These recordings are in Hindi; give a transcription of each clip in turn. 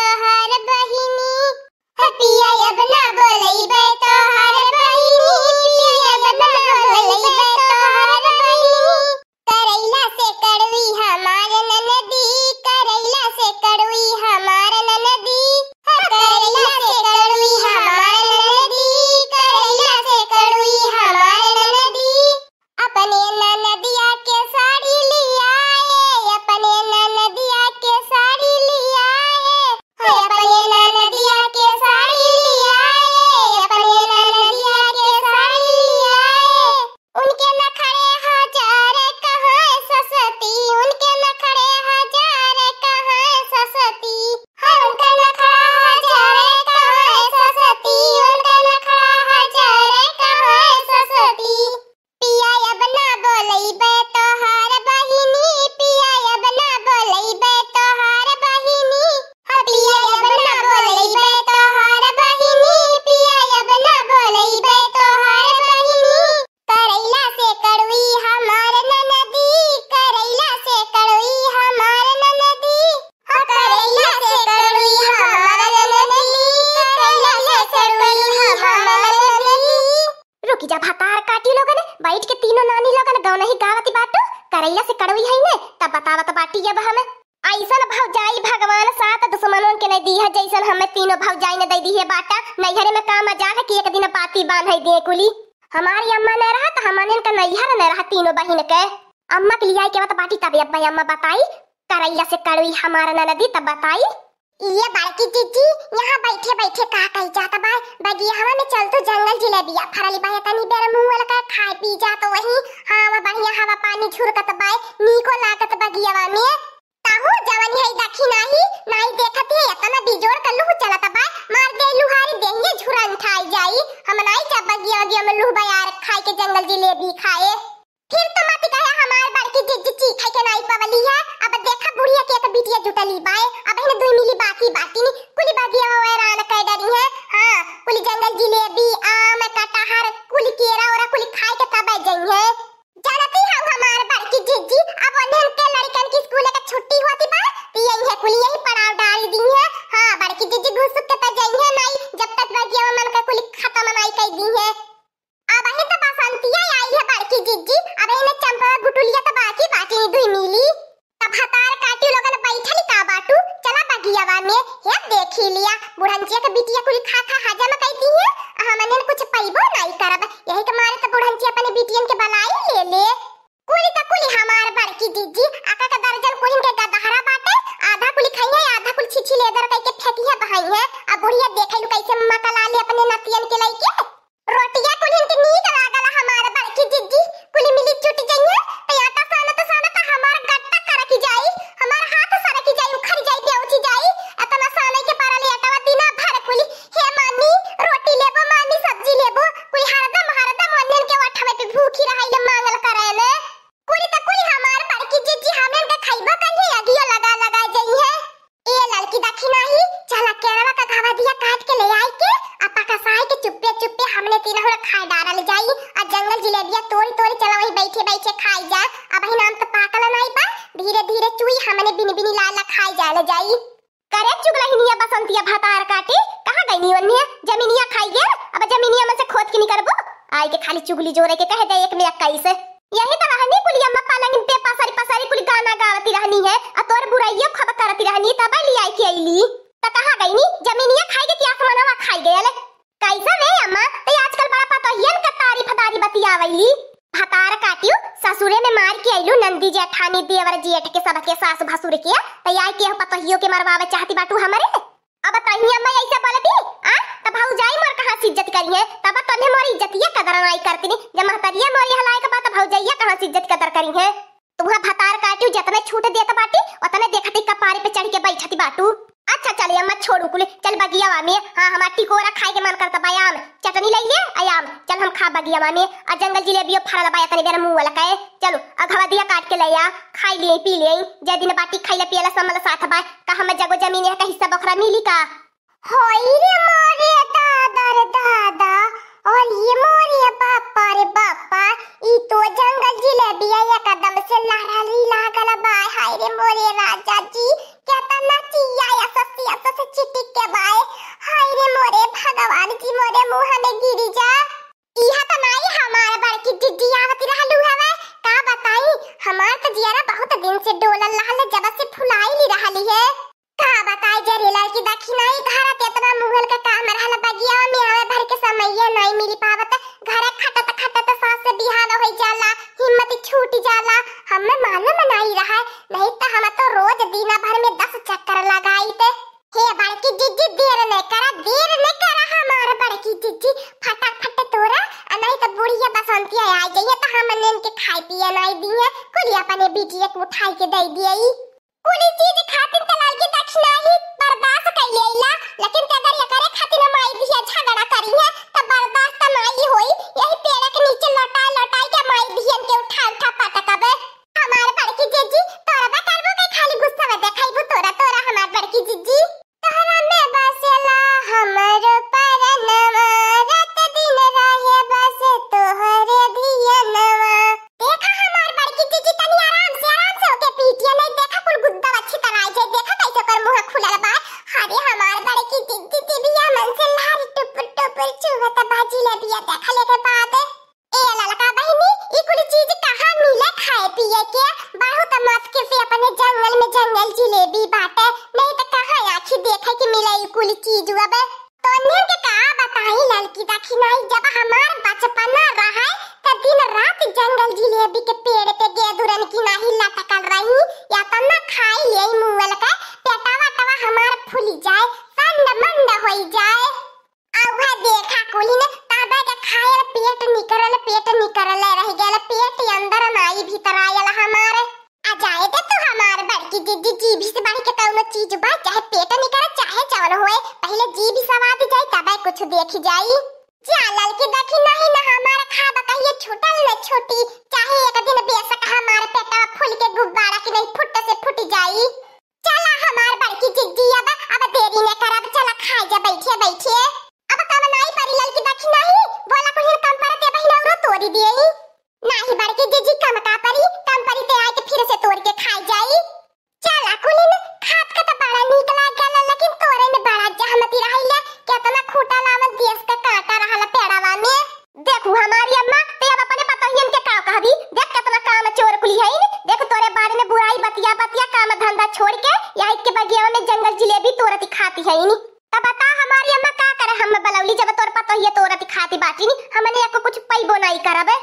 तोहार बहिनी हटिया अब ना बोलई बै तोहार मार काटी लोगन बैठ के तीनों नानी लोगन गौन ही गावती बाटू करैया से कड़वी है ने तब बतावत बाटी जब हम ऐसा भाव भौजाई भगवान साथ दुश्मनों के नहीं दी है जैसन हमें तीनों भाव भौजाई ने दे दी है बाटा नैहरे में काम मजा है कि एक दिन पाती बांध है दिए कुली हमारी अम्मा न रहा तो हमारे इनका नैहर न रहा तीनों बहन के अम्मा के लिए आई के बात बाटी तब अब्बा अम्मा बताई करैया से कड़वी हमारा नदी तब बताई ये बालकी जीजी यहाँ बैठे बैठे का कही जाता बा हवा में चल तो जंगल दिया फरली बाया तनी बेर मुंह वाला का खाए पी जा तो वही हवा हाँ, बढ़िया हवा पानी झुरकत बाय नीको लागत बगियावा में ताहू जवन है दखी नाही नाही देखत है इतना तो बिजोर कर कल्लू चलत बाय मार दे लुहारी देंगे झुरन खाई जाई हम नहीं जा बगिया में लुह बयार खाए के जंगल जिले भी खाए फिर तो मत गया हमार बार के जिज्जी चीखै के नाई पवली है अब देखा बुढ़िया के तो बिटिया जुटली बाए अब हने दुई मिली बाकी बाकी नहीं कुली बाकी बागिया है रान कह डरी है हाँ कुली जंगल जिलेबी आम कटहर कुली केरा ओरा कुली खाए के तब जई है একটা বিটিয়া করে খা खावा दिया काट के ले आई के अब साई के चुप्पे चुप्पे हमने तीनों हरा खाए डारा ले जाई और जंगल जिले दिया तोरी तोरी चला वही बैठे बैठे खाई जा अब ही नाम तो पाकल नहीं पा धीरे धीरे चुई हमने बिन बिन लाला खाई जा ले जाई करे चुगलहिनिया बसंतिया भातार काटे कहां गई नी वन्या जमीनिया खाई गया अब जमीनिया मन से खोद के निकरबो आई के खाली चुगली जोरे के कह दे एक में अक्काई से यही तो रहनी कुलिया में पालंग पे पसारी पसारी कुल गाना गावती रहनी है और तोर बुराइयों खबर करती रहनी तब लिया के आईली तो कहा गई नी जमीनिया खाई के क्या सामानवा खाई गया ले कैसा रे अम्मा ते तो आजकल बड़ा पतहियन का तारी फदारी बतियावली भतार काटियो ससुरे में मार के आइलो नंदी जेठानी देवर जेठ के सबके सास भसुर के तैयार तो के पतहियो के मरवावे चाहती बाटू हमारे अब तही तो अम्मा ऐसे बोलती आ तब हाउ जाई मोर कहां से इज्जत करी है तब तन्हे मोर इज्जतिया कदर नाई करती नी जब महतरिया मोर हलाए के बाद तब हाउ जाइया कहां से इज्जत कदर करी है तुहा भतार काटियो जतने छूट देत बाटी उतने देखती कपारे पे चढ़ के बैठती बाटू अच्छा चल ये मत छोड़ू कुल चल बगिया मामी हाँ हमार टिकोरा खाए के मन करता बयाम चटनी तो लई ले आयाम चल हम खा बगिया मामी आ जंगल जिले जिलेबी फरा दबाया कने बेरा मुंह वाला कहे चलो अघवा दिया काट के लैया खाई लिए पी लिए जे दिन बाटी ले पियला सब मतलब साथ बाय का हम जगो जमीन का हिस्सा बखरा मिली का होई रे मोरे दादा रे दादा और ये मोरे पापा रे पापा ई तो जंगल जिले जिलेबी एकदम से लहरा ली लागला बाय हाय रे मोरे राजा जी क्या तना चिया या पिया तो से चिट्टी के बाए हाय रे मोरे भगवान की मोरे मुंह में गिरी जा इहा त तो नाई हमार बार की जिद्दी आवती रहलु हवे का बताई हमार त तो जियारा बहुत दिन से डोलन रहल जब से फुलाई ली रहली है का बताई जे जरीला की दखी नाई घर के इतना मुहल का काम रहल बगिया में आवे भर के समय ये नहीं मिल पावत घर खटत खटत सास से बिहान होई जाला हिम्मत छूट जाला हमें मानो मनाई रहा है नहीं तो हम तो रोज दिन भर में दस चक्कर लगाई थे हे बड़की जीजी देर न करा देर न करा हमार बड़की जीजी फटाफट तोरा अनाई त बुढ़िया बसंतिया आई जाइए तो हम हमने इनके खाई पिए दी है कुली अपने बेटिया को उठाई के दे दिए ई कुली चीज खातिर त के दक्षिणा ही बर्दाश्त कर के से अपने जंगल में जंगल जिलेबी बाटे नहीं तो कहां आखी देखे के मिलई कुल चीज अब तो नहीं के का बताई लड़की दखिनाई जब हमार बचपन रहे त दिन रात जंगल जिलेबी के पेड़ पे गेदुरन की नाही लटकल रही या तो ना खाई ले मुअल का पेटावा तवा हमार फूल जाए सन मन बोली जब तोर पता तो ये तोरा दिखाती बाटी नी हमने एको कुछ पैबो नहीं करबे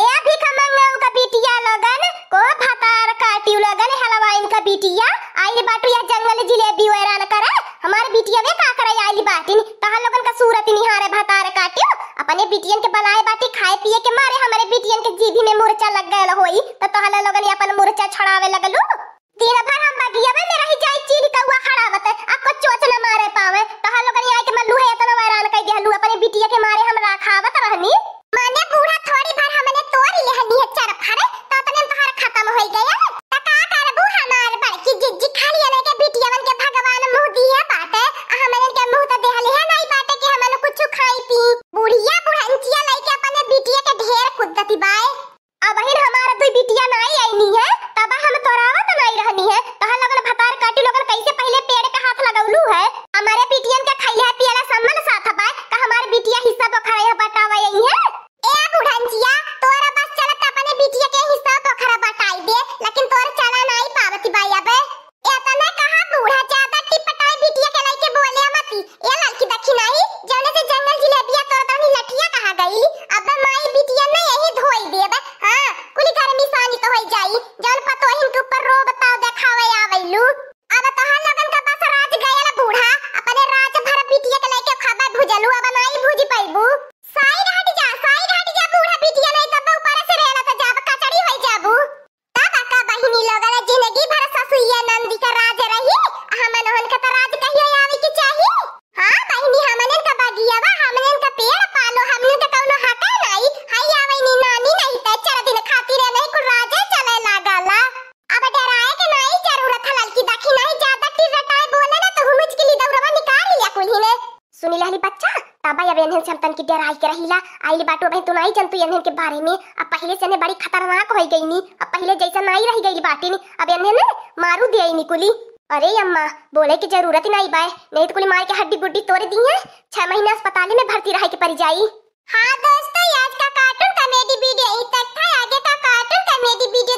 ए अभी खमंगाऊ का बिटिया लगन को भातार काटी लगन हलवाइन का बिटिया आइल बाटू या जंगल जिलेबी वैरान करे हमारे बिटिया वे का करे आइल बाटी नी तहन लोगन का सूरत निहारे भातार काटियो अपने बिटियन के बनाए बाटी खाए पिए के मारे हमारे बिटियन के जीभी में मुरचा लग गयल होई तो तहन लोगन अपन मुरचा छड़ावे लगलू दिन भर हम बगिया में हमके डराई के रहिला आइले बाटो बहन तू नहीं जनतू एनहन के बारे में अब पहले से ने बड़ी खतरनाक होई गई नी अब पहले जैसा नहीं रह गई बाटी नी अब एनहन ने मारू दिया नी कुली अरे अम्मा बोले की जरूरत ही नहीं बाय नहीं तो कुली मार के हड्डी गुड्डी तोड़ दी है छह महीने अस्पताल में भर्ती रह के पड़ जाई हाँ दोस्तों आज का कार्टून कॉमेडी वीडियो इस तक था आगे का कार्टून कॉमेडी वीडियो